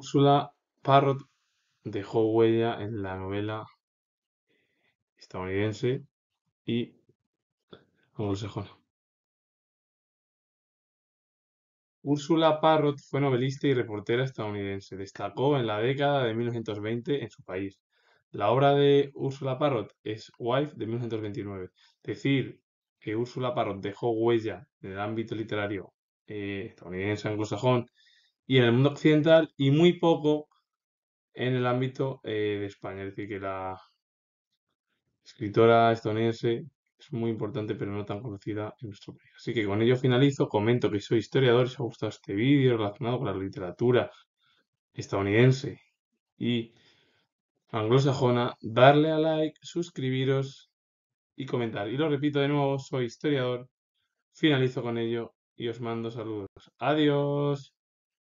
Úrsula Parrot dejó huella en la novela estadounidense y anglosajona. Úrsula Parrot fue novelista y reportera estadounidense. Destacó en la década de 1920 en su país. La obra de Úrsula Parrot es Wife de 1929. Decir que Úrsula Parrot dejó huella en el ámbito literario eh, estadounidense anglosajón y en el mundo occidental y muy poco en el ámbito eh, de España. Es decir, que la escritora estadounidense es muy importante pero no tan conocida en nuestro país. Así que con ello finalizo, comento que soy historiador, si os ha gustado este vídeo relacionado con la literatura estadounidense y anglosajona, darle a like, suscribiros y comentar. Y lo repito de nuevo, soy historiador, finalizo con ello y os mando saludos. Adiós.